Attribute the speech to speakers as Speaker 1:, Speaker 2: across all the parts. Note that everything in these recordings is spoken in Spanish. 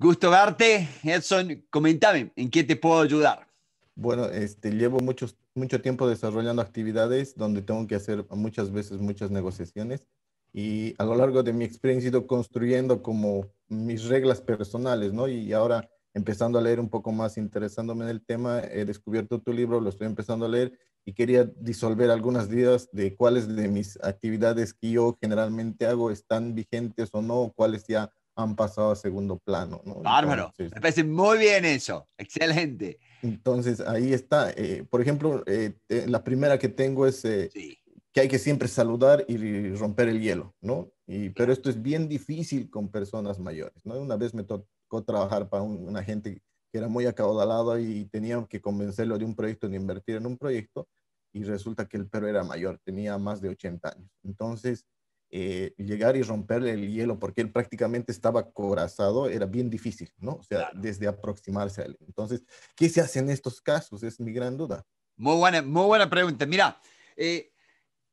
Speaker 1: Gusto verte. Edson, comentame, ¿en qué te puedo ayudar? Bueno, este, llevo muchos, mucho tiempo desarrollando actividades donde tengo que hacer muchas veces muchas negociaciones y a lo largo de mi experiencia he ido construyendo como mis reglas personales, ¿no? Y ahora empezando a leer un poco más, interesándome en el tema, he descubierto tu libro, lo estoy empezando a leer y quería disolver algunas dudas de cuáles de mis actividades que yo generalmente hago están vigentes o no, cuáles ya han pasado a segundo plano. Bárbaro, me parece muy bien eso, excelente. Entonces ahí está, eh, por ejemplo, eh, eh, la primera que tengo es que hay que siempre saludar y romper el hielo, ¿no? Y, pero esto es bien difícil con personas mayores, ¿no? Una vez me tocó trabajar para una gente que era muy acaudalada y tenía que convencerlo de un proyecto, de invertir en un proyecto, y resulta que el perro era mayor, tenía más de 80 años. Entonces, eh, llegar y romperle el hielo, porque él prácticamente estaba corazado era bien difícil, ¿no? O sea, desde aproximarse a él. Entonces, ¿qué se hace en estos casos? Es mi gran
Speaker 2: duda. Muy buena, muy buena pregunta. Mira, eh,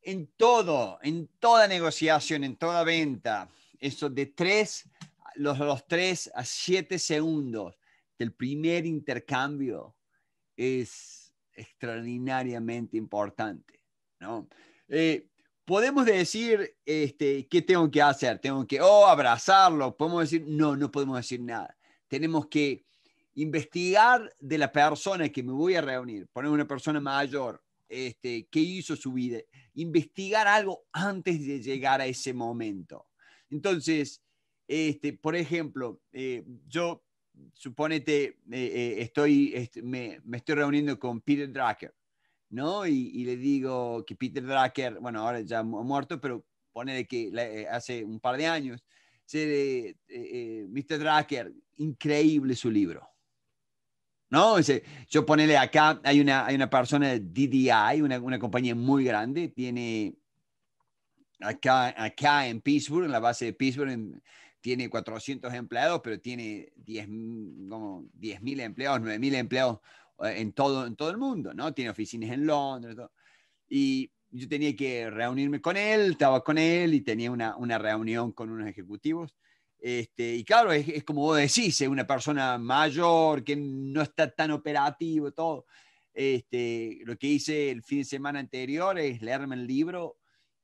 Speaker 2: en todo, en toda negociación, en toda venta, eso de tres, los, los tres a siete segundos del primer intercambio es extraordinariamente importante, ¿no? Eh, podemos decir, este, ¿qué tengo que hacer? Tengo que, oh, abrazarlo, podemos decir, no, no podemos decir nada. Tenemos que investigar de la persona que me voy a reunir, poner una persona mayor, este, qué hizo su vida, investigar algo antes de llegar a ese momento. Entonces, este, por ejemplo, eh, yo, suponete, eh, eh, estoy, este, me, me, estoy reuniendo con Peter Drucker ¿no? Y, le digo que Peter Drucker, bueno, ahora ya muerto, pero ponele que eh, hace un par de años, se, eh, eh, Mr. Drucker, increíble su libro. ¿No? yo ponele acá, hay una, hay una persona de DDI, una, una compañía muy grande, tiene acá, acá en Pittsburgh, en la base de Pittsburgh, tiene 400 empleados, pero tiene 10, como 10.000 empleados, 9.000 empleados eh, en todo, en todo el mundo, ¿no? Tiene oficinas en Londres. Todo. Y yo tenía que reunirme con él, estaba con él y tenía una, una reunión con unos ejecutivos. Este, y claro, es, como vos decís, es una persona mayor que no está tan operativo, todo. Este, lo que hice el fin de semana anterior es leerme el libro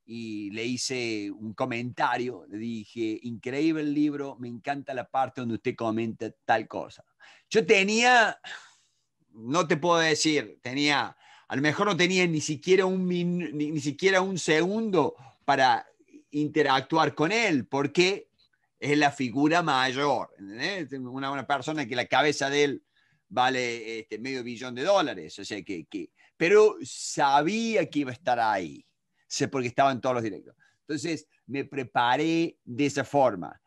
Speaker 2: y le hice un comentario. Le dije, increíble el libro, me encanta la parte donde usted comenta tal cosa. Yo tenía, no te puedo decir, tenía, a lo mejor no tenía ni siquiera un, ni, siquiera un segundo para interactuar con él, porque es la figura mayor, una, una, persona que la cabeza de él vale este, medio billón de dólares, o sea que, que, pero sabía que iba a estar ahí, sé porque estaba en todos los directos. Entonces me preparé de esa forma.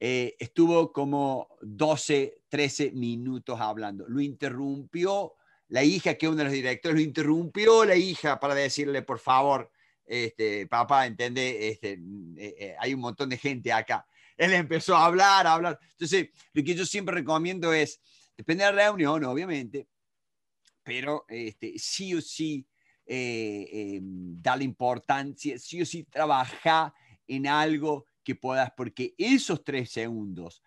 Speaker 2: Eh, estuvo como 12, 13 minutos hablando. Lo interrumpió la hija, que es uno de los directores, lo interrumpió la hija para decirle, por favor, este, papá, entiende, este, mm, eh, eh, hay un montón de gente acá. Él empezó a hablar, a hablar. Entonces, lo que yo siempre recomiendo es, depende de la reunión, obviamente, pero este, sí o sí, eh, em, darle importancia, sí o sí trabaja en algo que puedas, porque esos tres segundos,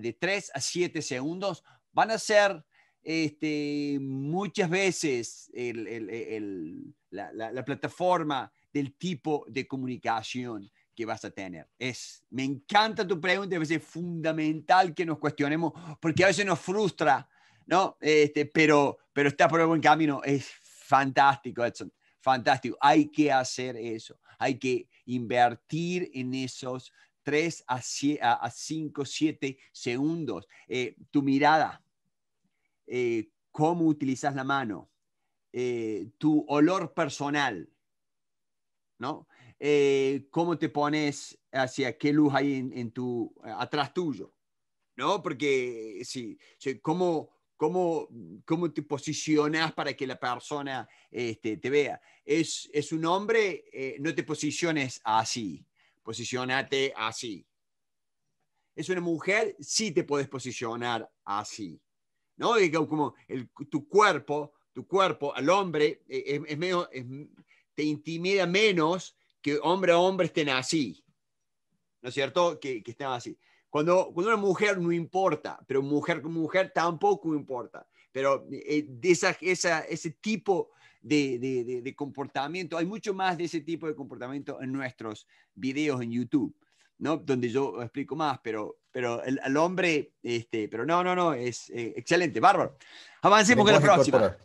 Speaker 2: de tres a siete segundos, van a ser este, muchas veces la, plataforma del tipo de comunicación que vas a tener. Es, me encanta tu pregunta, es fundamental que nos cuestionemos, porque a veces nos frustra, ¿no? Este, pero, pero está por el buen camino, es fantástico, Edson, fantástico. Hay que hacer eso, hay que invertir en esos 3 a 5, 7 segundos. Eh, tu mirada, eh, cómo utilizas la mano, eh, tu olor personal, ¿no? cómo te pones hacia qué luz hay en, tu, atrás tuyo, ¿no? Porque si... cómo ¿Cómo, cómo te posicionas para que la persona este, te vea? Es, un hombre, eh, no te posiciones así, posicionate así. Es una mujer, sí te puedes posicionar así. ¿no? como tu cuerpo, tu cuerpo al hombre eh, te intimida menos que hombre a hombre estén así. ¿No es cierto? Que, que estén así. Cuando, cuando una mujer no importa, pero mujer con mujer tampoco importa. Pero eh, esa, esa, ese tipo de, de, comportamiento, hay mucho más de ese tipo de comportamiento en nuestros videos en YouTube, ¿no? Donde yo explico más, pero, pero el, hombre, este, pero no, no, no, es eh, excelente, bárbaro. Avancemos con la próxima.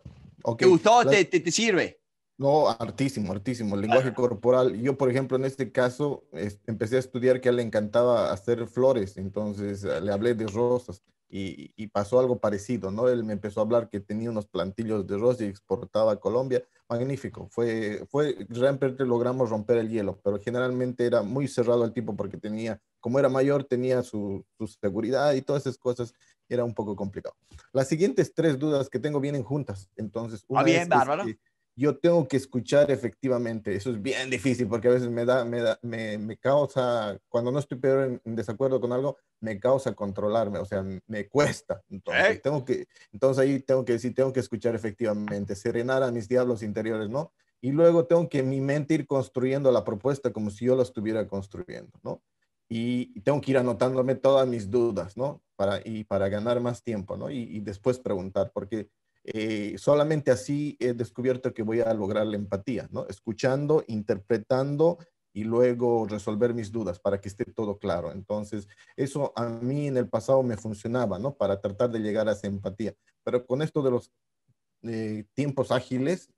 Speaker 1: ¿Te gustó? te sirve? No, artísimo, El Lenguaje corporal. Yo, por ejemplo, en este caso, empecé a estudiar que a él le encantaba hacer flores, entonces eh, le hablé de rosas y, pasó algo parecido, ¿no? Él me empezó a hablar que tenía unos plantillos de rosas y exportaba a Colombia. Magnífico. Fue, fue, realmente logramos romper el hielo, pero generalmente era muy cerrado el tipo porque tenía, como era mayor, tenía su, seguridad y todas esas cosas era un poco complicado. Las siguientes tres dudas que tengo vienen juntas, entonces. Ah, una ah, bien, bárbaro yo tengo que escuchar efectivamente. Eso es bien difícil porque a veces me da, me, causa, cuando no estoy en, desacuerdo con algo, me causa controlarme, o sea, me cuesta. Entonces, tengo que, entonces ahí tengo que decir, tengo que escuchar efectivamente, serenar a mis diablos interiores, ¿no? Y luego tengo que en mi mente ir construyendo la propuesta como si yo la estuviera construyendo, ¿no? Y tengo que ir anotándome todas mis dudas, ¿no? Para, y para ganar más tiempo, ¿no? Y, y después preguntar, porque eh, solamente así he descubierto que voy a lograr la empatía, Escuchando, interpretando y luego resolver mis dudas para que esté todo claro. Entonces, eso a mí en el pasado me funcionaba, Para tratar de llegar a esa empatía. Pero con esto de los eh, tiempos ágiles,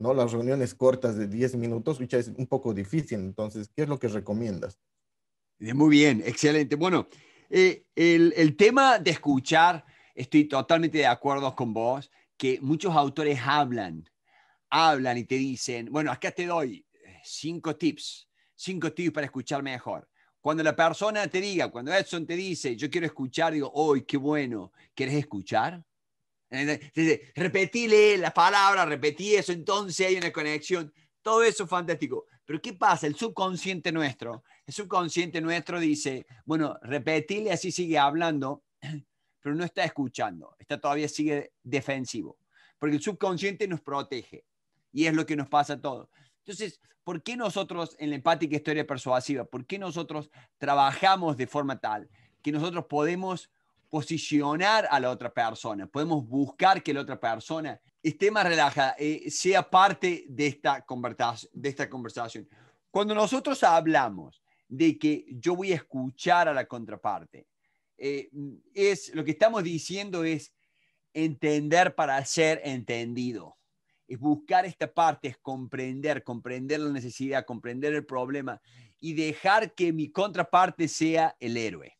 Speaker 1: ¿no? Las reuniones cortas de 10 minutos, es un poco difícil. Entonces, ¿qué es lo que
Speaker 2: recomiendas? Eh, muy bien, excelente. Bueno, el tema de escuchar, estoy totalmente de acuerdo con vos que muchos autores hablan, hablan y te dicen, bueno, acá te doy eh, cinco tips, cinco tips para escuchar mejor. Cuando la persona te diga, cuando Edson te dice, yo quiero escuchar, digo, hoy qué bueno! ¿Quieres escuchar? Repetile la palabra, repetí eso, entonces hay una conexión. Todo eso es fantástico. Pero ¿qué pasa? El subconsciente nuestro, el subconsciente nuestro dice, bueno, repetile, así sigue hablando, pero no está escuchando, está todavía sigue defensivo, porque el subconsciente nos protege y es lo que nos pasa a todos. Entonces, ¿por qué nosotros en la empática historia persuasiva, por qué nosotros trabajamos de forma tal que nosotros podemos posicionar a la otra persona, podemos buscar que la otra persona esté más relajada, eh, sea parte de esta conversación? Cuando nosotros hablamos de que yo voy a escuchar a la contraparte, eh, es lo que estamos diciendo es entender para ser entendido. Es buscar esta parte, es comprender, comprender la necesidad, comprender el problema y dejar que mi contraparte sea el héroe.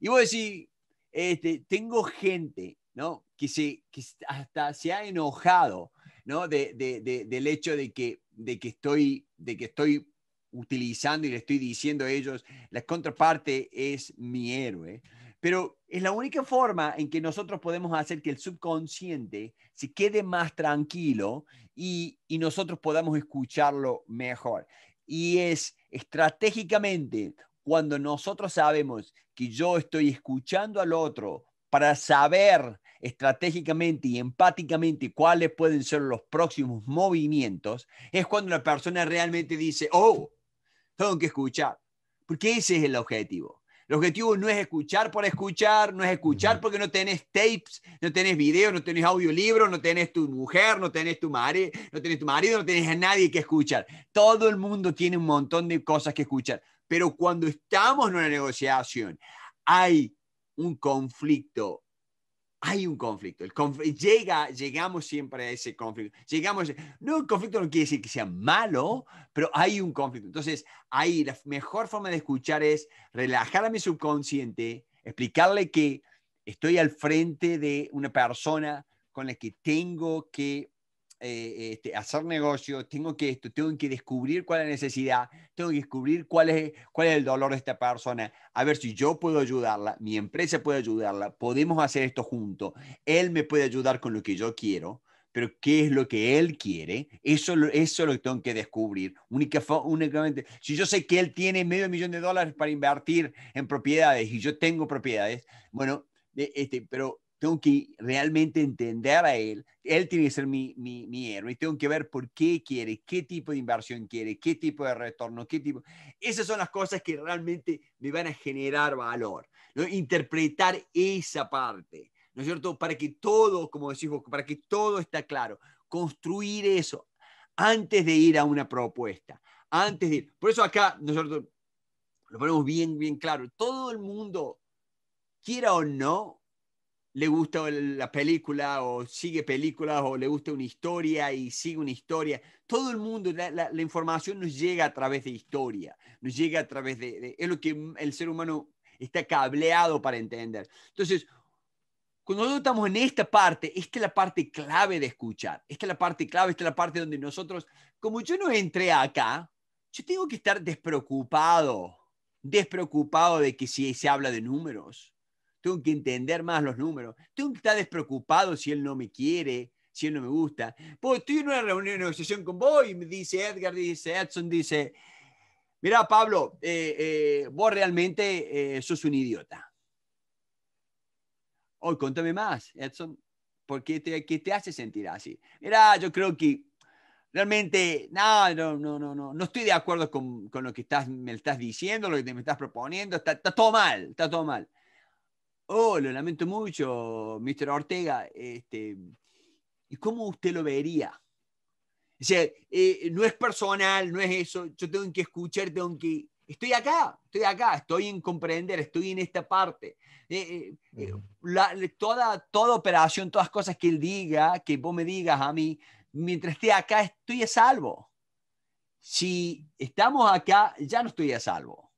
Speaker 2: Y voy a decir, este, tengo gente ¿no? que, se, que hasta se ha enojado ¿no? de, de, del hecho de que, de que estoy, de que estoy utilizando y le estoy diciendo a ellos, la contraparte es mi héroe. Pero es la única forma en que nosotros podemos hacer que el subconsciente se quede más tranquilo y, y nosotros podamos escucharlo mejor. Y es estratégicamente cuando nosotros sabemos que yo estoy escuchando al otro para saber estratégicamente y empáticamente cuáles pueden ser los próximos movimientos, es cuando la persona realmente dice, oh, tengo que escuchar, porque ese es el objetivo. El objetivo no es escuchar por escuchar, no es escuchar porque no tenés tapes, no tenés videos, no tenés audiolibro, no tenés tu mujer, no tenés tu, no tenés tu marido, no tenés a nadie que escuchar. Todo el mundo tiene un montón de cosas que escuchar, pero cuando estamos en una negociación hay un conflicto hay un conflicto. llega, llegamos siempre a ese conflicto. Llegamos, no, el conflicto no quiere decir que sea malo, pero hay un conflicto. Entonces, ahí la mejor forma de escuchar es relajar a mi subconsciente, explicarle que estoy al frente de una persona con la que tengo que eh, este, hacer negocio, tengo que esto, tengo que descubrir cuál es la necesidad, tengo que descubrir cuál es, cuál es el dolor de esta persona, a ver si yo puedo ayudarla, mi empresa puede ayudarla, podemos hacer esto juntos, él me puede ayudar con lo que yo quiero, pero qué es lo que él quiere, eso, eso es lo que tengo que descubrir. únicamente, si yo sé que él tiene medio millón de dólares para invertir en propiedades y yo tengo propiedades, bueno, este, pero tengo que realmente entender a él, él tiene que ser mi, mi, mi héroe, tengo que ver por qué quiere, qué tipo de inversión quiere, qué tipo de retorno, qué tipo... Esas son las cosas que realmente me van a generar valor, interpretar esa parte, ¿no es cierto? Para que todo, como decís vos, para que todo está claro, construir eso antes de ir a una propuesta, antes de ir. Por eso acá, nosotros lo ponemos bien, bien claro, todo el mundo, quiera o no, le gusta la película o sigue películas o le gusta una historia y sigue una historia. Todo el mundo, la, información nos llega a través de historia, nos llega a través de, de, Es lo que el ser humano está cableado para entender. Entonces, cuando nosotros estamos en esta parte, esta es la parte clave de escuchar, es que la parte clave, esta es la parte donde nosotros, como yo no entré acá, yo tengo que estar despreocupado, despreocupado de que si se habla de números tengo que entender más los números, tengo que estar despreocupado si él no me quiere, si él no me gusta. Pues estoy en una reunión de negociación con vos y me dice Edgar, dice Edson, dice, mira Pablo, eh, eh, vos realmente eh, sos un idiota. Hoy contame más, Edson, ¿por qué te, hace sentir así? Mira, yo creo que realmente, no, no, no, no, no, estoy de acuerdo con, lo que estás, me estás diciendo, lo que me estás proponiendo, está todo mal, está todo mal oh, lo lamento mucho, Mr. Ortega, este, ¿y cómo usted lo vería? O sea, eh, no es personal, no es eso, yo tengo que escuchar, tengo que... Estoy acá, estoy acá, estoy en comprender, estoy en esta parte. Eh, eh, toda, toda operación, todas cosas que él diga, que vos me digas a mí, mientras esté acá, estoy a salvo. Si estamos acá, ya no estoy a salvo,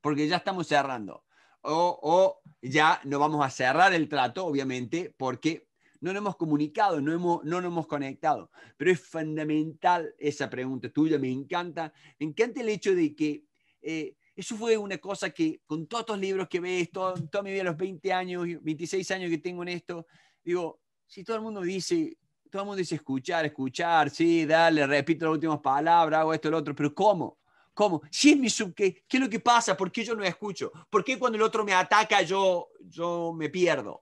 Speaker 2: porque ya estamos cerrando o, ya no vamos a cerrar el trato, obviamente, porque no nos hemos comunicado, no, hemos, no nos hemos conectado. Pero es fundamental esa pregunta tuya, me encanta. Me encanta el hecho de que eh, eso fue una cosa que con todos los libros que ves, todo, toda mi vida, los 20 años, 26 años que tengo en esto, digo, si todo el mundo dice, todo el mundo dice escuchar, escuchar, sí, dale, repito las últimas palabras, hago esto, lo otro, pero ¿cómo? ¿Cómo? Si es ¿qué, es lo que pasa? ¿Por qué yo no escucho? ¿Por qué cuando el otro me ataca yo, yo me pierdo?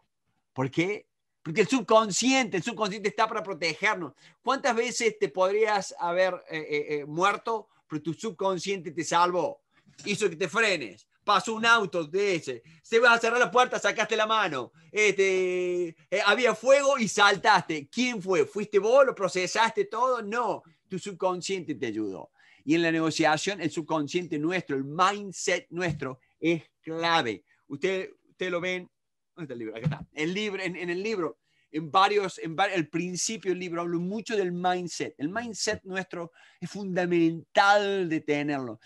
Speaker 2: ¿Por qué? Porque el subconsciente, el subconsciente está para protegernos. ¿Cuántas veces te podrías haber eh, eh, eh, muerto, pero tu subconsciente te salvó? Hizo que te frenes. Pasó un auto de ese. Se va a cerrar la puerta, sacaste la mano. Este, había fuego y saltaste. ¿Quién fue? ¿Fuiste vos? ¿Lo procesaste todo? No. Tu subconsciente te ayudó. Y en la negociación, el subconsciente nuestro, el mindset nuestro, es clave. Usted, usted lo ven, ¿dónde el libro? está. en, el libro, en varios, en el principio del libro hablo mucho del mindset. El mindset nuestro es fundamental de tenerlo.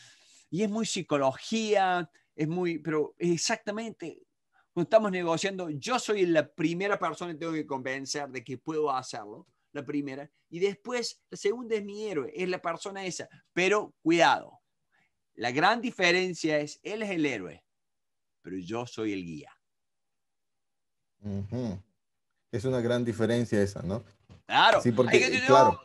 Speaker 2: Y es muy psicología, es muy, pero exactamente, cuando estamos negociando, yo soy la primera persona que tengo que convencer de que puedo hacerlo la primera, y después la segunda es mi héroe, es la persona esa. Pero cuidado, la gran diferencia es, él es el héroe, pero yo soy el guía.
Speaker 1: Es una gran diferencia esa, ¿no?
Speaker 2: Claro. porque, claro.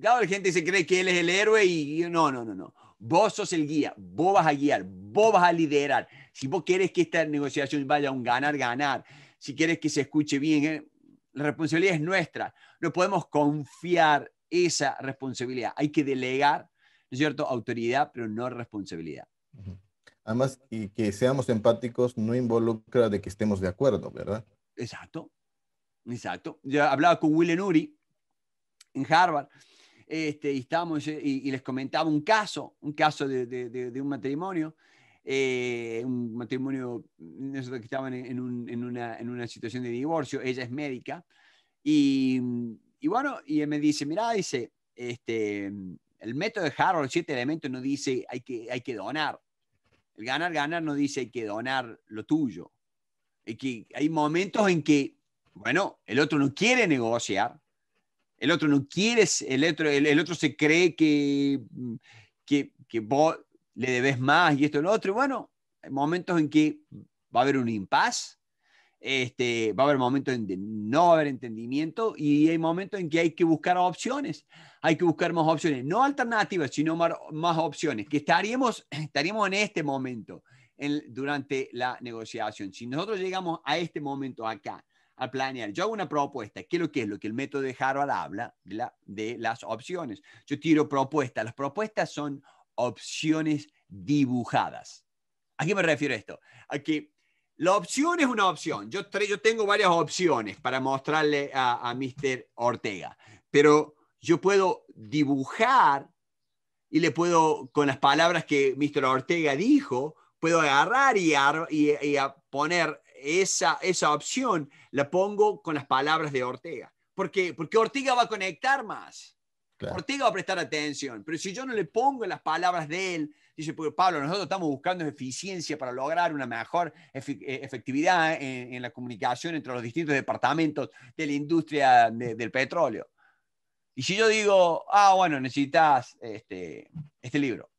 Speaker 2: claro, la gente se cree que él es el héroe y, no, no, no, no. Vos sos el guía, vos vas a guiar, vos vas a liderar. Si vos quieres que esta negociación vaya a un ganar-ganar, si quieres que se escuche bien, eh, la responsabilidad es nuestra. No podemos confiar esa responsabilidad. Hay que delegar, ¿no es cierto?, autoridad, pero no responsabilidad.
Speaker 1: Además, y que seamos empáticos no involucra de que estemos de acuerdo, ¿verdad?
Speaker 2: Exacto, exacto. Yo hablaba con Will Uri en Harvard este, eh, y, y, les comentaba un caso, un caso de un matrimonio eh, un matrimonio, nosotros que estaban en, una, situación de divorcio, ella es médica, y, bueno, y él me dice, mira, dice, este, el método de Harold, siete elementos, no dice hay que, hay que donar. El ganar, ganar no dice hay que donar lo tuyo. que hay momentos en que, bueno, el otro no quiere negociar, el otro no quiere, el otro, el, otro se cree que, que, que vos, le debes más y esto y lo otro. Y bueno, hay momentos en que va a haber un impasse, este, va a haber momentos en que no va a haber entendimiento y hay momentos en que hay que buscar opciones, hay que buscar más opciones, no alternativas, sino más, opciones, que estaríamos, estaríamos en este momento durante la negociación. Si nosotros llegamos a este momento acá, a planear. Yo hago una propuesta, ¿qué es lo que es? Lo que el método de Harvard habla de, de, las opciones. Yo tiro propuestas. Las propuestas son opciones dibujadas. ¿A qué me refiero esto? A que la opción es una opción. Yo, yo tengo varias opciones para mostrarle a, a Mr. Ortega, pero yo puedo dibujar y le puedo, con las palabras que Mr. Ortega dijo, puedo agarrar y, y, poner esa, esa opción, la pongo con las palabras de Ortega. ¿Por qué? Porque Ortega va a conectar más. Por Ortega va a prestar atención, pero si yo no le pongo las palabras de él, dice, Pablo, nosotros estamos buscando eficiencia para lograr una mejor eh, efectividad en, la comunicación entre los distintos departamentos de la industria del petróleo. Y si yo digo, ah, bueno, necesitas este, este libro.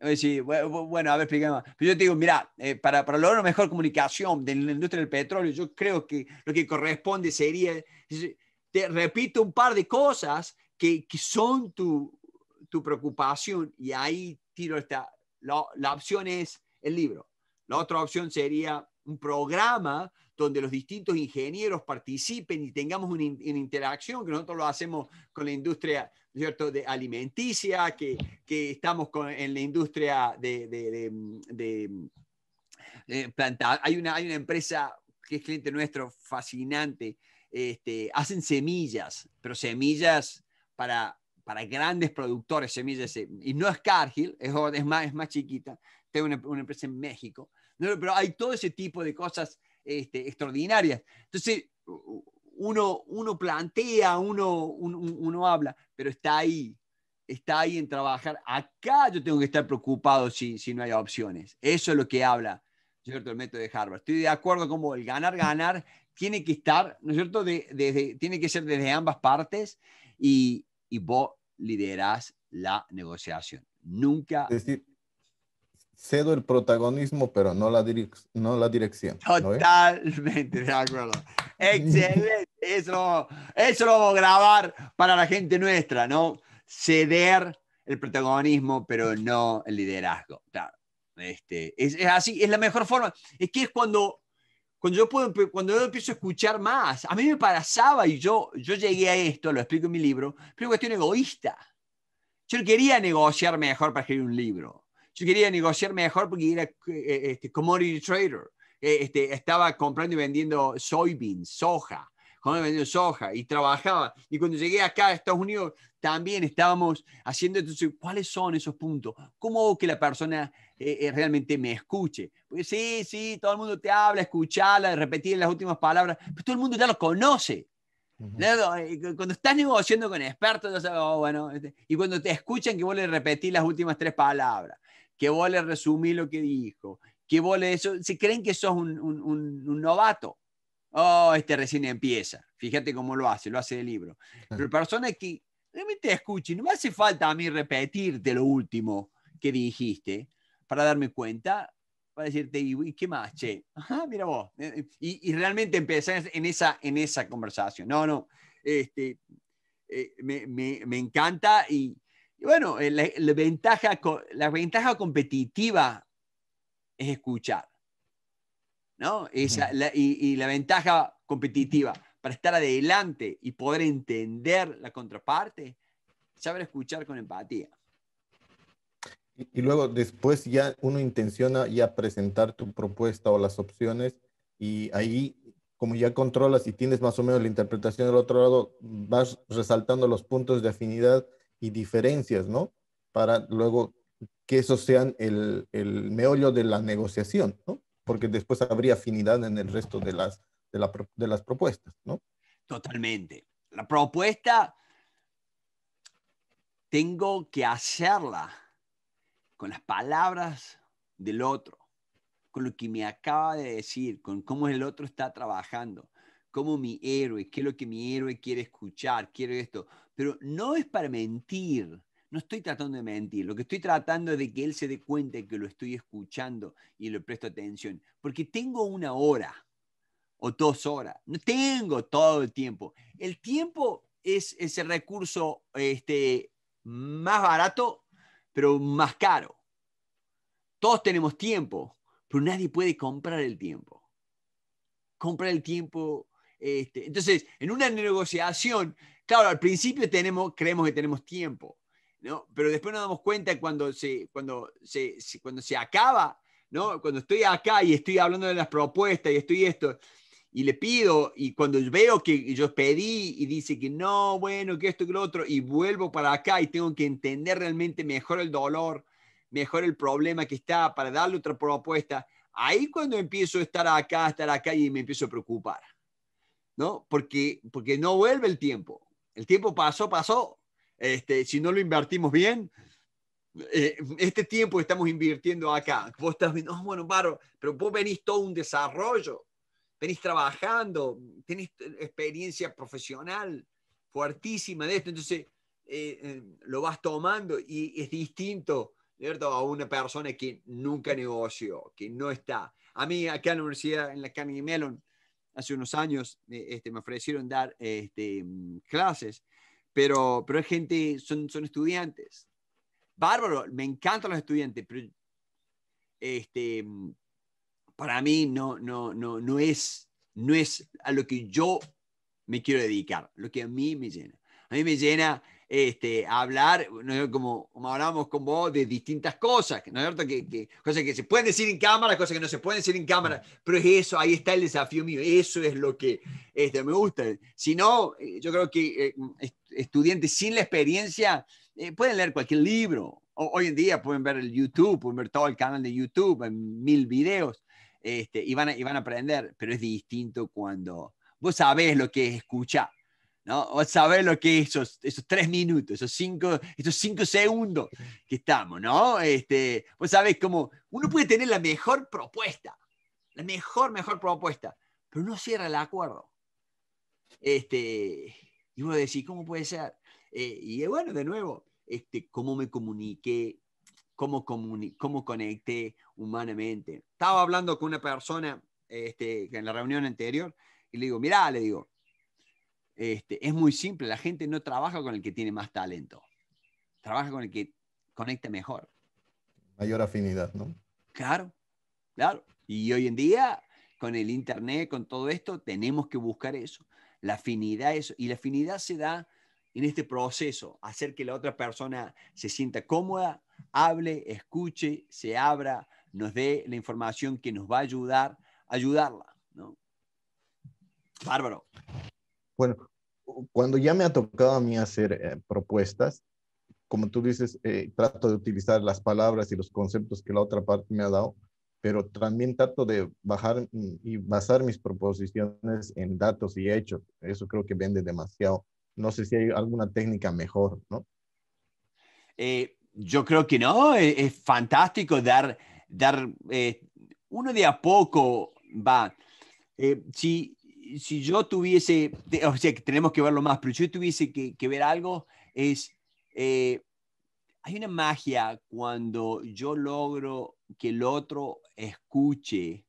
Speaker 2: bueno, a ver, explícame más. Pero yo te digo, mira, eh, para, para, lograr una mejor comunicación de la industria del petróleo, yo creo que lo que corresponde sería te repito un par de cosas que, son tu, tu, preocupación y ahí tiro esta. La, la opción es el libro. La otra opción sería un programa donde los distintos ingenieros participen y tengamos una, interacción, que nosotros lo hacemos con la industria ¿cierto? De alimenticia, que, que estamos en la industria de, de, de, planta. Hay una, hay una empresa que es cliente nuestro fascinante, este, hacen semillas, pero semillas para, para grandes productores, semillas, y no es Cargill, es, más, es más chiquita, tengo una, empresa en México, pero hay todo ese tipo de cosas este, extraordinarias. Entonces, uno, uno plantea, uno, uno, habla, pero está ahí, está ahí en trabajar. Acá yo tengo que estar preocupado si, si no hay opciones. Eso es lo que habla. Cierto, el método de Harvard. Estoy de acuerdo como el ganar, ganar tiene que estar, ¿no es cierto? tiene que ser desde ambas partes y, y vos liderás la negociación. Nunca...
Speaker 1: Es decir, cedo el protagonismo, pero no la, no la dirección.
Speaker 2: Totalmente de acuerdo. Excelente. Eso, eso lo vamos a grabar para la gente nuestra, ¿no? Ceder el protagonismo, pero no el liderazgo. Claro. Este, es, así, es la mejor forma. Es que es cuando cuando yo, cuando yo empiezo a escuchar más, a mí me pasaba y yo, yo llegué a esto, lo explico en mi libro, pero cuestión egoísta. Yo quería negociar mejor para escribir un libro. Yo quería negociar mejor porque era eh, este, commodity trader. Eh, este, estaba comprando y vendiendo soybeans, soja joven vendiendo soja y trabajaba. Y cuando llegué acá a Estados Unidos también estábamos haciendo, entonces, ¿cuáles son esos puntos? ¿Cómo que la persona eh, eh, realmente me escuche? Porque sí, sí, todo el mundo te habla, escuchala, repetir las últimas palabras, pero todo el mundo ya lo conoce. Eh, cuando estás negociando con expertos, oh, bueno, este", y cuando te escuchan que vos le repetís las últimas tres palabras, que vos le resumís lo que dijo, que vos le eso, si creen que sos un, un novato oh, este recién empieza, fíjate cómo lo hace, lo hace de libro. Pero persona que realmente escuche, no me hace falta a mí repetirte lo último que dijiste para darme cuenta, para decirte, ¿y qué más, che? mira vos. Eh, eh, y, realmente empezar en esa, en esa conversación. No, no, este, eh, me, encanta y, bueno, ventaja, la ventaja competitiva es escuchar. ¿no? la, y, la ventaja competitiva para estar adelante y poder entender la contraparte, saber escuchar con empatía.
Speaker 1: Y, y luego después ya uno intenciona ya presentar tu propuesta o las opciones y ahí como ya controlas y tienes más o menos la interpretación del otro lado, vas resaltando los puntos de afinidad y diferencias, ¿no? Para luego que esos sean el, el meollo de la negociación, ¿no? porque después habría afinidad en el resto de las, de, de las propuestas,
Speaker 2: ¿no? Totalmente. La propuesta tengo que hacerla con las palabras del otro, con lo que me acaba de decir, con cómo el otro está trabajando, cómo mi héroe, qué es lo que mi héroe quiere escuchar, quiere esto, pero no es para mentir, no estoy tratando de mentir, lo que estoy tratando es de que él se dé cuenta de que lo estoy escuchando y le presto atención, porque tengo una hora o dos horas, no tengo todo el tiempo. El tiempo es, ese recurso este, más barato, pero más caro. Todos tenemos tiempo, pero nadie puede comprar el tiempo. Comprar el tiempo. Este, entonces, en una negociación, claro, al principio tenemos, creemos que tenemos tiempo pero después nos damos cuenta cuando se, cuando se, cuando se acaba, ¿no? Cuando estoy acá y estoy hablando de las propuestas y estoy esto, y le pido, y cuando veo que yo pedí y dice que no, bueno, que esto, que lo otro, y vuelvo para acá y tengo que entender realmente mejor el dolor, mejor el problema que está para darle otra propuesta, ahí cuando empiezo a estar acá, estar acá y me empiezo a preocupar, ¿no? Porque, porque no vuelve el tiempo. El tiempo pasó, pasó, este, si no lo invertimos bien, eh, este tiempo que estamos invirtiendo acá, vos estás viendo, ah, bueno, pero vos venís todo un desarrollo, venís trabajando, tenés experiencia profesional fuertísima de esto, entonces eh, eh, lo vas tomando y es distinto, ¿cierto? A una persona que nunca negoció, que no está. A mí acá en la universidad, en la Carnegie Mellon, hace unos años este, me ofrecieron dar este, clases pero, pero gente, son, estudiantes. Bárbaro, me encantan los estudiantes, pero este, para mí no, no, no, no, es, no es a lo que yo me quiero dedicar, lo que a mí me llena. A mí me llena este, hablar, como, como hablábamos con vos, de distintas cosas, ¿no es cierto? Que, cosas que se pueden decir en cámara, cosas que no se pueden decir en cámara, pero es eso, ahí está el desafío mío, eso es lo que este, me gusta. Si no, eh, yo creo que eh, estudiantes sin la experiencia eh, pueden leer cualquier libro. hoy en día pueden ver el YouTube, pueden ver todo el canal de YouTube, mil videos, este, y, van a, y van a aprender, pero es distinto cuando vos sabés lo que es escuchar. ¿no? Vos sabés lo que esos, esos tres minutos, esos cinco, esos cinco segundos que estamos, ¿no? Este, vos sabés cómo uno puede tener la mejor propuesta, la mejor, mejor propuesta, pero no cierra el acuerdo. Este, y uno decir ¿cómo puede ser? Eh, y bueno, de nuevo, este, cómo me comuniqué, cómo, comuni conecté humanamente. Estaba hablando con una persona este, en la reunión anterior y le digo, mirá, le digo, este, es muy simple, la gente no trabaja con el que tiene más talento, trabaja con el que conecta mejor.
Speaker 1: Mayor afinidad, ¿no?
Speaker 2: Claro, claro. Y hoy en día, con el Internet, con todo esto, tenemos que buscar eso. La afinidad es, y la afinidad se da en este proceso, hacer que la otra persona se sienta cómoda, hable, escuche, se abra, nos dé la información que nos va a ayudar a ayudarla. ¿no? Bárbaro.
Speaker 1: Bueno, cuando ya me ha tocado a mí hacer eh, propuestas, como tú dices, eh, trato de utilizar las palabras y los conceptos que la otra parte me ha dado, pero también trato de bajar mm, y basar mis proposiciones en datos y hechos. Eso creo que vende demasiado. No sé si hay alguna técnica mejor, ¿no?
Speaker 2: Eh, yo creo que no. E-, es, fantástico dar, dar uno de a poco va. Eh, si, si yo tuviese, o sea, que tenemos que verlo más, pero si yo tuviese que, que ver algo, es, eh, hay una magia cuando yo logro que el otro escuche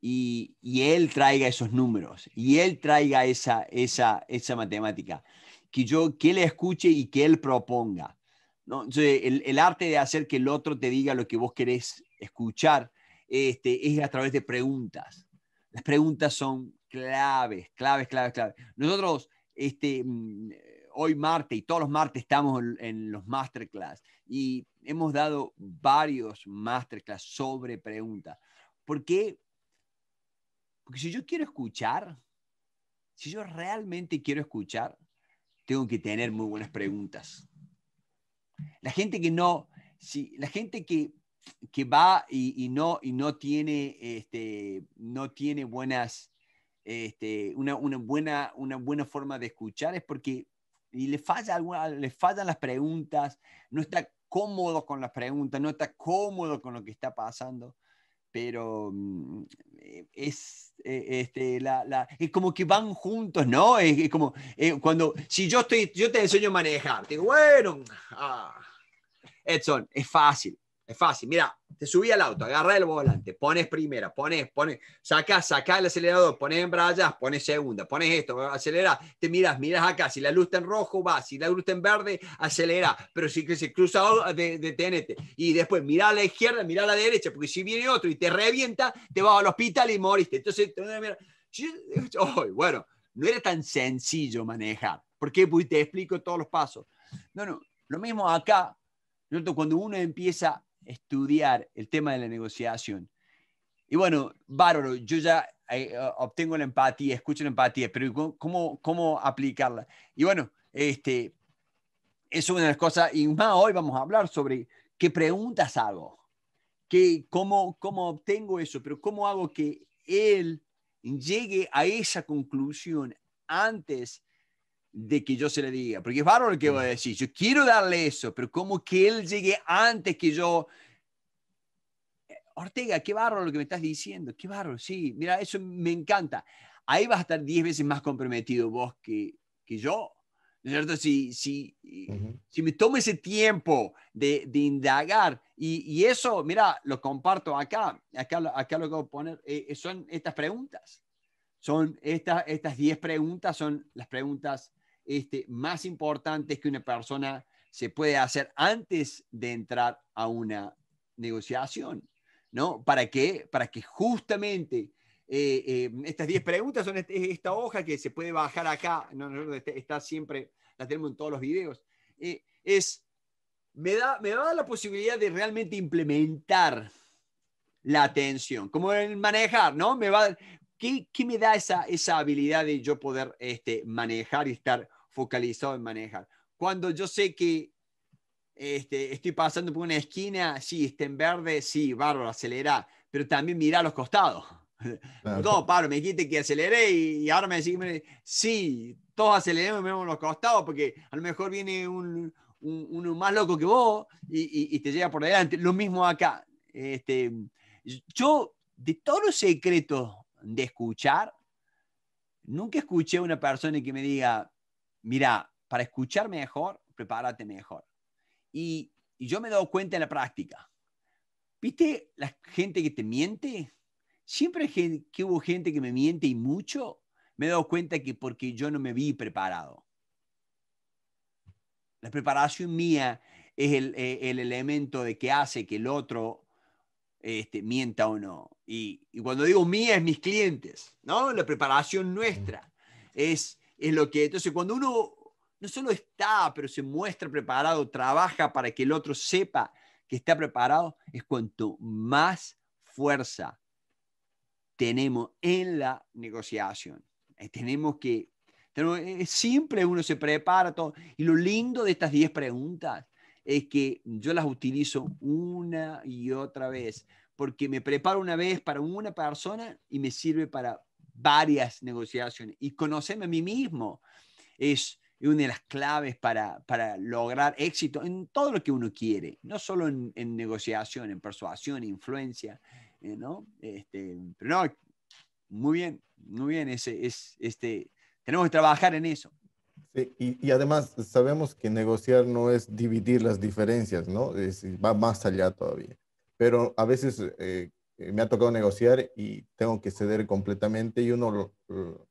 Speaker 2: y, y, él traiga esos números, y él traiga esa, esa, esa matemática, que yo, que él escuche y que él proponga. ¿no? Entonces, el, el, arte de hacer que el otro te diga lo que vos querés escuchar este, es a través de preguntas. Las preguntas son claves, claves, claves, claves. Nosotros, este, mm, eh, hoy martes y todos los martes estamos en los masterclass y hemos dado varios masterclass sobre preguntas. ¿Por qué? Porque si yo quiero escuchar, si yo realmente quiero escuchar, tengo que tener muy buenas preguntas. La gente que no, si la gente que, va y, no, y no tiene, este, no tiene buenas este, una, buena, una buena forma de escuchar es porque le, falla le fallan las preguntas, no está cómodo con las preguntas, no está cómodo con lo que está pasando, pero mm, eh, es, eh, este, la, la, es como que van juntos, ¿no? Es, como eh, cuando, si yo, estoy, yo te enseño a manejar, te digo, bueno, ah, Edson, es fácil, es fácil. Mira, te subí al auto, agarra el volante, pones primera, pones, pones, sacá, saca el acelerador, pones brayas, pones segunda, pones esto, acelera te miras, miras acá. Si la luz está en rojo, vas. Si la luz está en verde, acelera. Pero si se cruza, detenete. y después mira a la izquierda, mira a la derecha, porque si viene otro y te revienta, te vas al hospital y moriste. Entonces, bueno, no era tan sencillo manejar. porque qué? Porque te explico todos los pasos. No, no, lo mismo acá. Cuando uno empieza estudiar el tema de la negociación. Y bueno, bárbaro, yo ya eh, obtengo la empatía, escucho la empatía, pero ¿cómo, cómo aplicarla? Y bueno, este, es una de las cosas, y más hoy vamos a hablar sobre qué preguntas hago, qué, cómo, cómo obtengo eso, pero cómo hago que él llegue a esa conclusión antes de que yo se le diga, porque es bárbaro lo que voy a decir, yo quiero darle eso, pero como que él llegue antes que yo. Eh, Ortega, qué bárbaro lo que me estás diciendo, qué bárbaro, sí, mira, eso me encanta. Ahí vas a estar 10 veces más comprometido vos que, que yo, es cierto? Si, si, si me tomo ese tiempo de, de indagar, y, y, eso, mira, lo comparto acá, acá, acá lo que voy a poner, eh, eh, son estas preguntas, son estas, estas 10 preguntas, son las preguntas este, más es que una persona se puede hacer antes de entrar a una negociación, ¿no? ¿Para qué? Para que justamente eh, eh, estas 10 preguntas son esta hoja que se puede bajar acá, no, este, está siempre, la tenemos en todos los videos, eh, es, me da, me da la posibilidad de realmente implementar la atención, como el manejar, ¿no? Me va, ¿Qué, me da esa, esa habilidad de yo poder este, manejar y estar focalizado en manejar? Cuando yo sé que este, estoy pasando por una esquina, sí, está en verde, sí, bárbaro, acelera, pero también mira a los costados. No, paro, me dijiste que aceleré y, ahora me decís, sí, todos aceleremos y miramos los costados porque a lo mejor viene uno más loco que vos y, te llega por delante. Lo mismo acá. Este, yo, de todos los secretos de escuchar, nunca escuché a una persona que me diga, mira, para escuchar mejor, prepárate mejor. Y, yo me he dado cuenta en la práctica. ¿Viste la gente que te miente? Siempre que hubo gente que me miente y mucho, me he dado cuenta que porque yo no me vi preparado. La preparación mía es el, eh, el elemento de que hace que el otro este, mienta o no. Y, cuando digo mía, es mis clientes, ¿no? La preparación nuestra es, es lo que... Entonces, cuando uno no solo está, pero se muestra preparado, trabaja para que el otro sepa que está preparado, es cuanto más fuerza tenemos en la negociación. Eh, tenemos que... Eh, siempre uno se prepara todo. Y lo lindo de estas 10 preguntas es que yo las utilizo una y otra vez, porque me preparo una vez para una persona y me sirve para varias negociaciones. Y conocerme a mí mismo es una de las claves para, lograr éxito en todo lo que uno quiere, no solo en, negociación, en persuasión, influencia, eh, ¿no? Este, pero no, muy bien, muy bien, ese, es, este, tenemos que trabajar en eso y,
Speaker 1: además sabemos que negociar no es dividir las diferencias, ¿no? va más allá todavía. Pero a veces eh, me ha tocado negociar y tengo que ceder completamente y uno lo,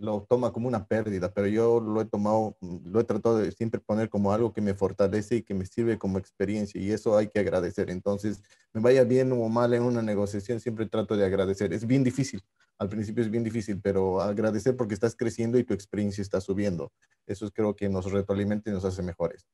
Speaker 1: lo toma como una pérdida, pero yo lo he tomado, lo he tratado de siempre poner como algo que me fortalece y que me sirve como experiencia y eso hay que agradecer. Entonces, me vaya bien o mal en una negociación, siempre trato de agradecer. Es bien difícil, al principio es bien difícil, pero agradecer porque estás creciendo y tu experiencia está subiendo. Eso es, creo que nos retroalimenta y nos hace mejores.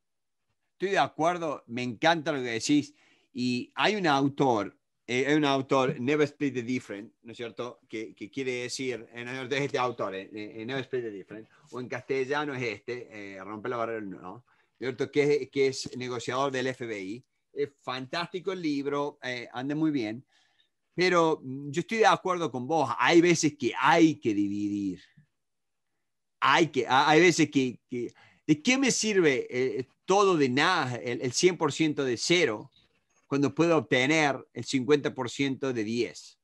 Speaker 2: Estoy de acuerdo, me encanta lo que decís. Y hay un autor es eh, un autor, Never Split the Different, ¿no es cierto? Que, quiere decir, en eh, es este autor, eh, Never Split the Different, o en castellano es este, Rompe la barrera, ¿no? ¿Cierto? Que, que es negociador del FBI. Es fantástico el libro, anda muy bien, pero mm, yo estoy de acuerdo con vos, hay veces que hay que dividir. Hay, que, hay veces que, ¿de qué me sirve todo de nada, el, el 100% de cero? cuando puedo obtener el 50% de 10.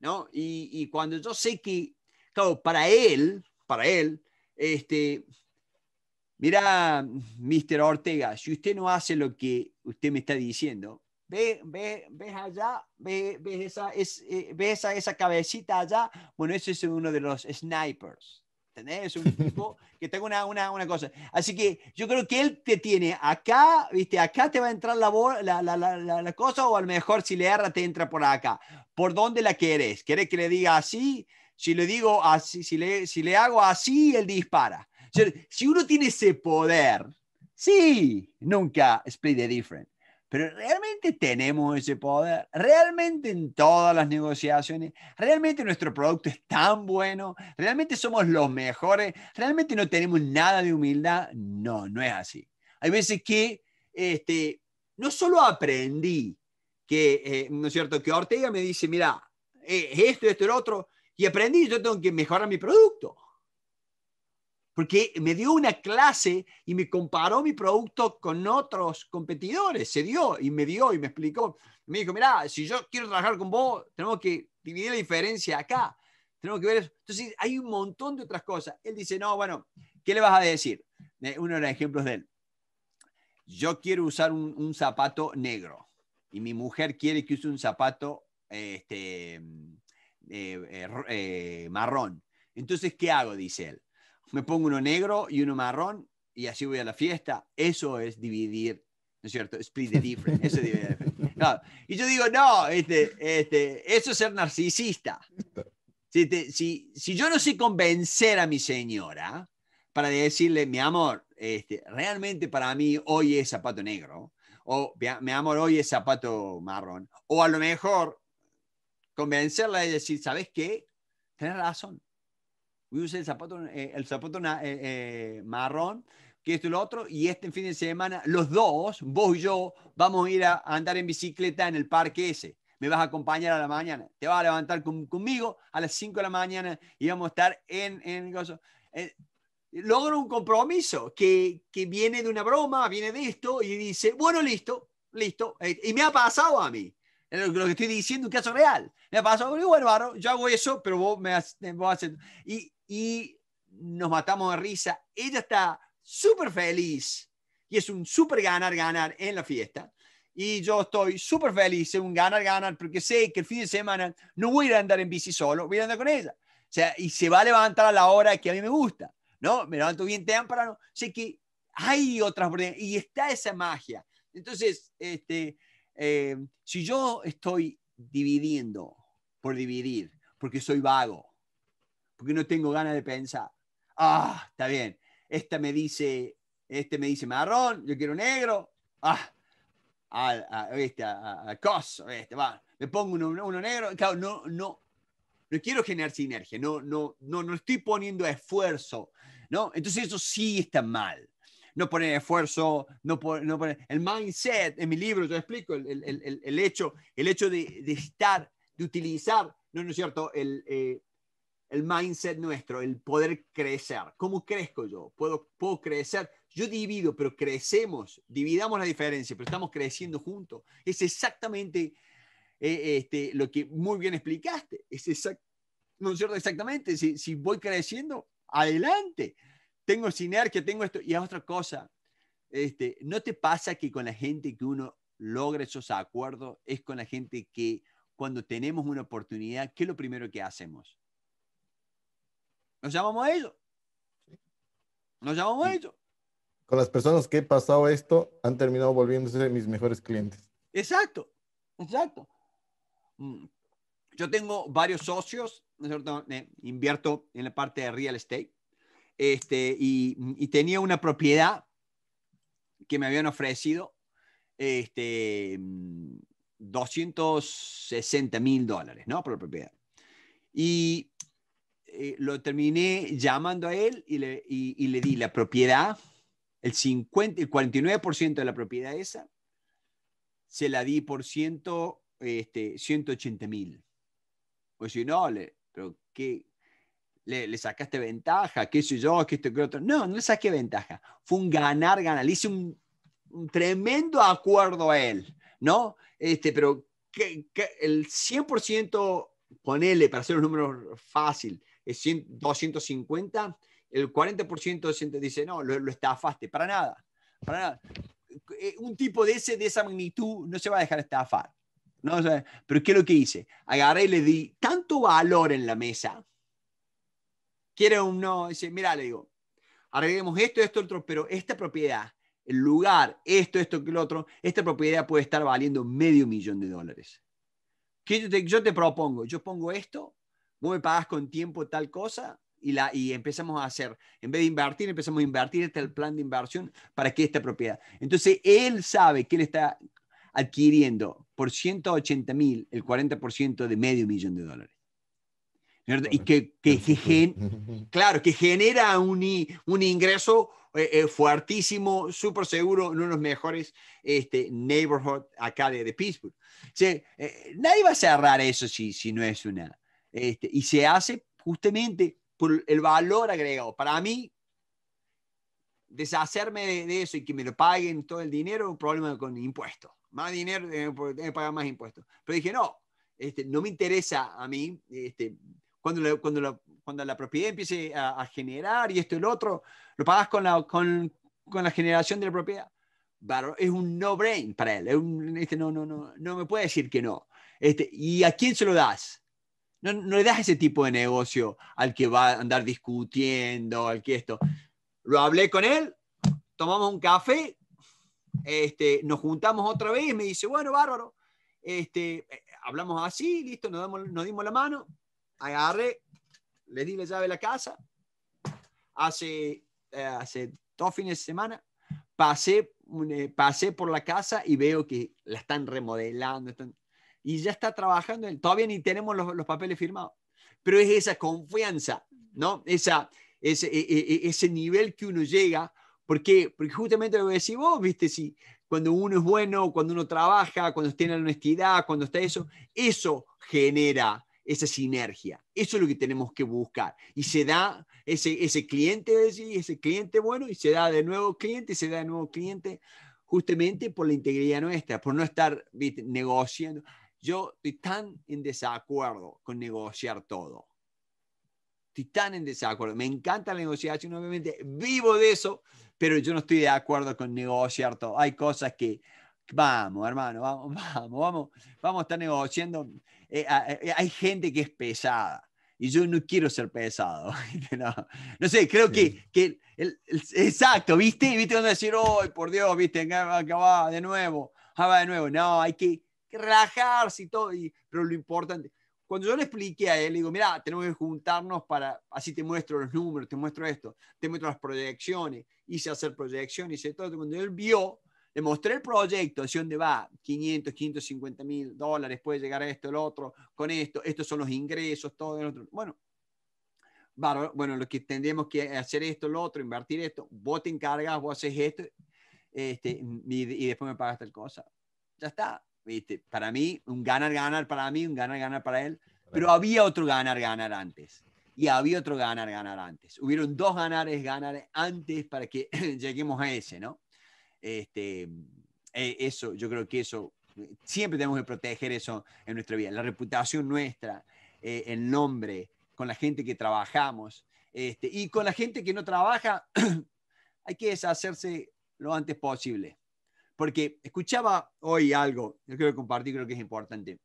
Speaker 2: ¿no? Y, cuando yo sé que, claro, para él, para él, este, mira, Mr. Ortega, si usted no hace lo que usted me está diciendo, ve, ve ve allá, ve, ves esa, esa, eh, esa cabecita allá, bueno, ese es uno de los snipers. ¿Entendés? un tipo que tengo una, una, una, cosa. Así que yo creo que él te tiene acá, ¿viste? Acá te va a entrar la, la, la, la, la cosa o a lo mejor si le erra te entra por acá. ¿Por dónde la querés? ¿Querés que le diga así? Si le digo así, si le, si le hago así, él dispara. Si uno tiene ese poder, sí, nunca split the different. Pero ¿realmente tenemos ese poder? ¿Realmente en todas las negociaciones? ¿Realmente nuestro producto es tan bueno? ¿Realmente somos los mejores? ¿Realmente no tenemos nada de humildad? No, no es así. Hay veces que este, no solo aprendí que, eh, ¿no es cierto?, que Ortega me dice, mira, eh, esto, esto, el otro, y aprendí, yo tengo que mejorar mi producto porque me dio una clase y me comparó mi producto con otros competidores. Se dio y me dio y me explicó. Me dijo, mira, si yo quiero trabajar con vos, tenemos que dividir la diferencia acá. Tenemos que ver eso. Entonces, hay un montón de otras cosas. Él dice, no, bueno, ¿qué le vas a decir? Eh, uno de los ejemplos de él. Yo quiero usar un, zapato negro y mi mujer quiere que use un zapato este, eh, eh, marrón. Entonces, ¿qué hago? Dice él me pongo uno negro y uno marrón y así voy a la fiesta. Eso es dividir, ¿no es cierto? Split the difference. Eso es Y yo digo, no, este, este, eso es ser narcisista. Si, si, yo no sé convencer a mi señora para decirle, mi amor, este, realmente para mí hoy es zapato negro, o mi amor, hoy es zapato marrón, o a lo mejor convencerla y decir, ¿sabes qué? Tienes razón, voy a el zapato, eh, el zapato eh, eh, marrón, que esto el lo otro, y este fin de semana, los dos, vos y yo, vamos a ir a, andar en bicicleta en el parque ese. Me vas a acompañar a la mañana. Te vas a levantar conmigo a las 5 de la mañana y vamos a estar en... en, logro un compromiso que, que, viene de una broma, viene de esto, y dice, bueno, listo, listo. Y me ha pasado a mí. Lo que estoy diciendo es un caso real. Me ha pasado, bueno, yo hago eso, pero vos me haces... Y y nos matamos de risa. Ella está súper feliz y es un súper ganar, ganar en la fiesta. Y yo estoy súper feliz, es un ganar, ganar, porque sé que el fin de semana no voy a andar en bici solo, voy a andar con ella. O sea, y se va a levantar a la hora que a mí me gusta, ¿no? Me levanto bien temprano, sé que hay otras, y está esa magia. Entonces, este, eh, si yo estoy dividiendo por dividir, porque soy vago, porque no tengo ganas de pensar. Ah, está bien. Esta me dice, este me dice marrón, yo quiero negro. Ah, a, este, cos, este, va. me pongo uno, uno, negro. Claro, no, no, no quiero generar sinergia, no, no, no, no estoy poniendo esfuerzo, ¿no? Entonces eso sí está mal. No poner esfuerzo, no, poner, no poner el mindset, en mi libro yo explico el, el, el, hecho, el hecho de, de, estar, de utilizar, ¿no, no es cierto? El, eh, el mindset nuestro, el poder crecer. ¿Cómo crezco yo? ¿Puedo, puedo crecer? Yo divido, pero crecemos, dividamos la diferencia, pero estamos creciendo juntos. Es exactamente eh, este, lo que muy bien explicaste. Es ¿No es cierto? Exactamente. Si, voy creciendo, adelante. Tengo sinergia, tengo esto. Y es otra cosa. Este, ¿No te pasa que con la gente que uno logra esos acuerdos es con la gente que cuando tenemos una oportunidad, ¿qué es lo primero que hacemos? Nos llamamos a ellos. Nos llamamos a ellos.
Speaker 1: Con las personas que he pasado esto, han terminado volviéndose mis mejores clientes.
Speaker 2: Exacto, exacto. Mm, yo tengo varios socios, eh, invierto en la parte de real estate, este, y, tenía una propiedad que me habían ofrecido este, 260 mm, mil dólares, ¿no? Por la propiedad. Y eh, lo terminé llamando a él y le, y, le di la propiedad, el, 50, el 49% de la propiedad esa, se la di por ciento, este, 180 mil. pues si no, le, pero ¿qué? Le, le, sacaste ventaja, qué sé yo, qué esto, qué otro. No, no le saqué ventaja. Fue un ganar, ganar. Le hice un, tremendo acuerdo a él, ¿no? Este, pero que, el 100%, ponele, para hacer un número fácil, es 250, el 40% de dice, no, lo, estafaste, para nada, para nada. Eh, un tipo de ese, de esa magnitud, no se va a dejar estafar. No, pero ¿qué es lo que hice? Agarré y le di tanto valor en la mesa. Quiere un no, dice, mira, le digo, arreglemos esto, esto, otro, pero esta propiedad, el lugar, esto, esto, que el otro, esta propiedad puede estar valiendo medio millón de dólares. ¿Qué yo te propongo? Yo pongo esto vos me pagás con tiempo tal cosa y, la, y empezamos a hacer, en vez de invertir, empezamos a invertir este el plan de inversión para que esta propiedad. Entonces, él sabe que él está adquiriendo por 180 mil el 40% de medio millón de dólares. Y que, claro, que genera un, un ingreso eh, eh, fuertísimo, súper seguro, en uno de los mejores este, neighborhood acá de, Pittsburgh. Eh, nadie va a cerrar eso si, si no es una, este, y se hace justamente por el valor agregado. Para mí, deshacerme de, eso y que me lo paguen todo el dinero es un problema con impuestos. Más dinero, tengo que pagar más impuestos. Pero dije, no, este, no me interesa a mí. Este, cuando, la, cuando, cuando la propiedad empiece a, generar y esto y el otro, lo pagas con la, con, con la generación de la propiedad. es un no-brain para él. Este, no, no, no, no me puede decir que no. Este, ¿Y a quién se lo das? No, le das ese tipo de negocio al que va a andar discutiendo, al que esto. Lo hablé con él, tomamos un café, este, nos juntamos otra vez me dice, bueno, bárbaro, este, eh, hablamos así, listo, nos, damos, nos dimos la mano, agarré, le di la llave de la casa, hace, eh, hace dos fines de semana, pasé, eh, pasé por la casa y veo que la están remodelando, están, y ya está trabajando, todavía ni tenemos los, los papeles firmados, pero es esa confianza, ¿no? Esa, ese, e, e, e, ese nivel que uno llega, porque, porque justamente lo que decís vos, viste, si cuando uno es bueno, cuando uno trabaja, cuando tiene la honestidad, cuando está eso, eso genera esa sinergia. Eso es lo que tenemos que buscar. Y se da ese, ese cliente, ese cliente bueno, y se da de nuevo cliente, y se da de nuevo cliente, justamente por la integridad nuestra, por no estar negociando. Yo estoy tan en desacuerdo con negociar todo. Estoy tan en desacuerdo. Me encanta la negociación, obviamente vivo de eso, pero yo no estoy de acuerdo con negociar todo. Hay cosas que, vamos, hermano, vamos, vamos, vamos, vamos a estar negociando. Eh, eh, hay gente que es pesada y yo no quiero ser pesado. no, sé, creo que, que el, exacto, ¿viste? ¿Viste dónde decir, oh, por Dios, viste, Acaba de nuevo, Acaba de nuevo. No, hay que que relajarse y todo, y, pero lo importante, cuando yo le expliqué a él, le digo, mira, tenemos que juntarnos para, así te muestro los números, te muestro esto, te muestro las proyecciones, hice hacer proyecciones, hice todo. Cuando él vio, le mostré el proyecto, hacia dónde va, 500, 550 mil dólares, puede llegar a esto, el otro, con esto, estos son los ingresos, todo el otro. Bueno, bueno, lo que tendríamos que hacer esto, el otro, invertir esto, vos te encargas, vos haces esto, este, y después me pagas tal cosa. Ya está, para mí, un ganar-ganar para mí, un ganar-ganar para él. Pero había otro ganar-ganar antes. Y había otro ganar-ganar antes. Hubieron dos ganares ganar antes para que lleguemos a ese, ¿no? Este, e, eso, yo creo que eso, siempre tenemos que proteger eso en nuestra vida. La reputación nuestra, eh, el nombre, con la gente que trabajamos. Este, y con la gente que no trabaja, hay que deshacerse lo antes posible porque escuchaba hoy algo, yo quiero compartir, creo que es importante.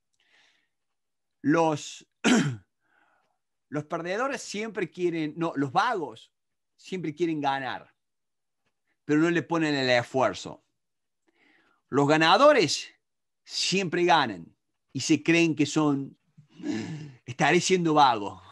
Speaker 2: Los, los perdedores siempre quieren, no, los vagos siempre quieren ganar, pero no le ponen el esfuerzo. Los ganadores siempre ganan y se creen que son, estaré siendo vago.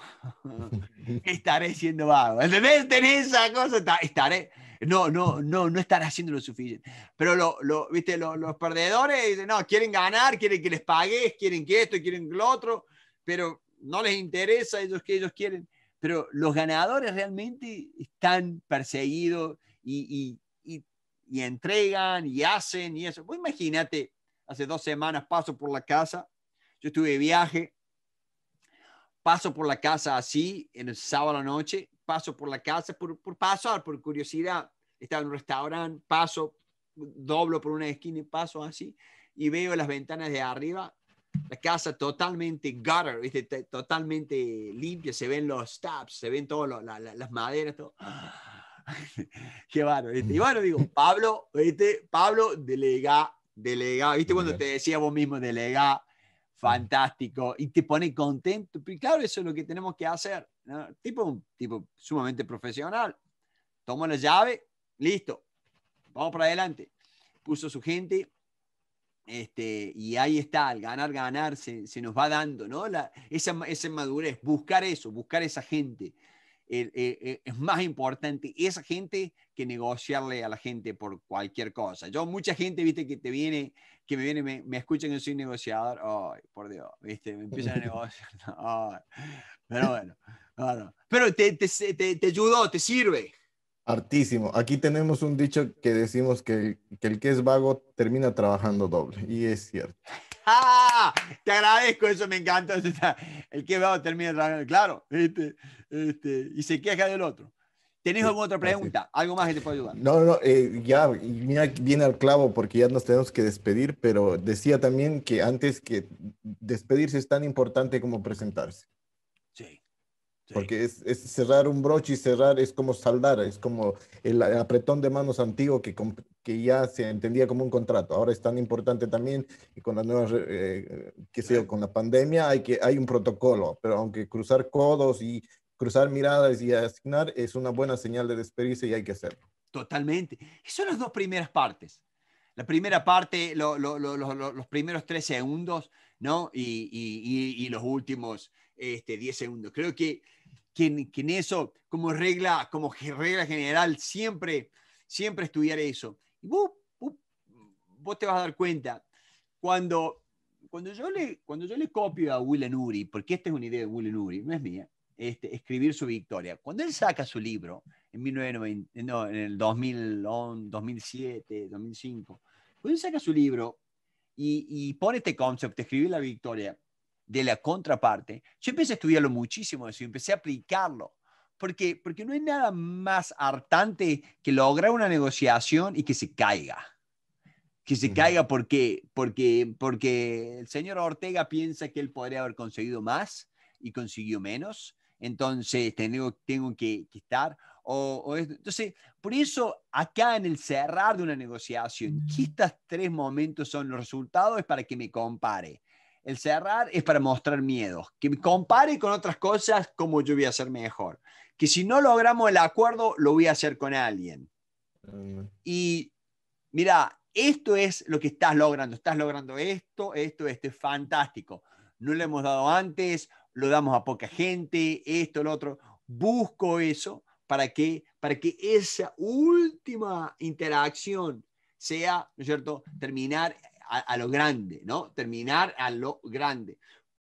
Speaker 2: estaré siendo vago. ¿Entendés? Tenés esa cosa, estaré no, no, no, no están haciendo lo suficiente. Pero lo, ¿viste? los perdedores dicen, no, quieren ganar, quieren que les pagues, quieren que esto, quieren que lo otro, pero no les interesa ellos que ellos quieren. Pero los ganadores realmente están perseguidos y, y, y, entregan y hacen y eso. imagínate, hace dos semanas paso por la casa, yo estuve de viaje, paso por la casa así, en el sábado a la noche, paso por la casa por, por pasar, por curiosidad estaba en un restaurante, paso, doblo por una esquina y paso así, y veo las ventanas de arriba, la casa totalmente gutter, totalmente limpia, se ven los taps, se ven todas las maderas, todo. Qué bueno, ¿viste? Y bueno, digo, Pablo, ¿viste? Pablo, delega, delega, ¿viste? Cuando te decía vos mismo, delega, fantástico, y te pone contento, Y claro, eso es lo que tenemos que hacer, Tipo, tipo sumamente profesional, tomo la llave, Listo, vamos para adelante. Puso su gente, este, y ahí está, al ganar, ganar, se, nos va dando, ¿no? esa, esa, madurez, buscar eso, buscar esa gente. es más importante esa gente que negociarle a la gente por cualquier cosa. Yo, mucha gente, viste, que te viene, que me viene, me, escuchan que soy negociador, ay, por Dios, viste, me empiezan a negociar, pero bueno, pero te, te, te, te ayudó, te sirve.
Speaker 1: Artísimo. Aquí tenemos un dicho que decimos que, que el que es vago termina trabajando doble, y es cierto.
Speaker 2: ¡Ah! Te agradezco, eso me encanta. El que es vago termina trabajando, claro, este, este y se queja del otro. ¿Tenés alguna otra pregunta? ¿Algo más que te pueda ayudar? No,
Speaker 1: no, eh, ya, mira, viene al clavo porque ya nos tenemos que despedir, pero decía también que antes que despedirse es tan importante como presentarse. Porque es, cerrar un broche y cerrar es como saldar, es como el apretón de manos antiguo que, que ya se entendía como un contrato. Ahora es tan importante también y con la nuevas, eh, con la pandemia hay, que, hay un protocolo, pero aunque cruzar codos y cruzar miradas y asignar es una buena señal de despedirse y hay que hacerlo.
Speaker 2: Totalmente. son las dos primeras partes. La primera parte, los primeros tres segundos, ¿no? Y, y, y los últimos este, 10 segundos. Creo que, que, en, en eso, como regla, como regla general, siempre, siempre estudiar eso. Y vos, vos, te vas a dar cuenta, cuando, cuando, yo le, cuando yo le copio a Willen Uri, porque esta es una idea de Willen Uri, no es mía, este, escribir su victoria. Cuando él saca su libro en, no, en el 2007, 2005, cuando él saca su libro y, y pone este concepto, escribir la victoria, de la contraparte, yo empecé a estudiarlo muchísimo eso empecé a aplicarlo. Porque, porque no hay nada más hartante que lograr una negociación y que se caiga. Que se caiga porque, porque, porque el señor Ortega piensa que él podría haber conseguido más y consiguió menos. Entonces tengo, tengo que, estar. O, Entonces, por eso acá en el cerrar de una negociación, que estos tres momentos son los resultados, es para que me compare el cerrar es para mostrar miedo. Que me compare con otras cosas como yo voy a ser mejor. Que si no logramos el acuerdo, lo voy a hacer con alguien. Mm. Y mira, esto es lo que estás logrando. Estás logrando esto, esto, esto es fantástico. No lo hemos dado antes, lo damos a poca gente, esto, lo otro. Busco eso para que, para que esa última interacción sea, ¿no es cierto?, terminar a, lo grande, ¿no? Terminar a lo grande.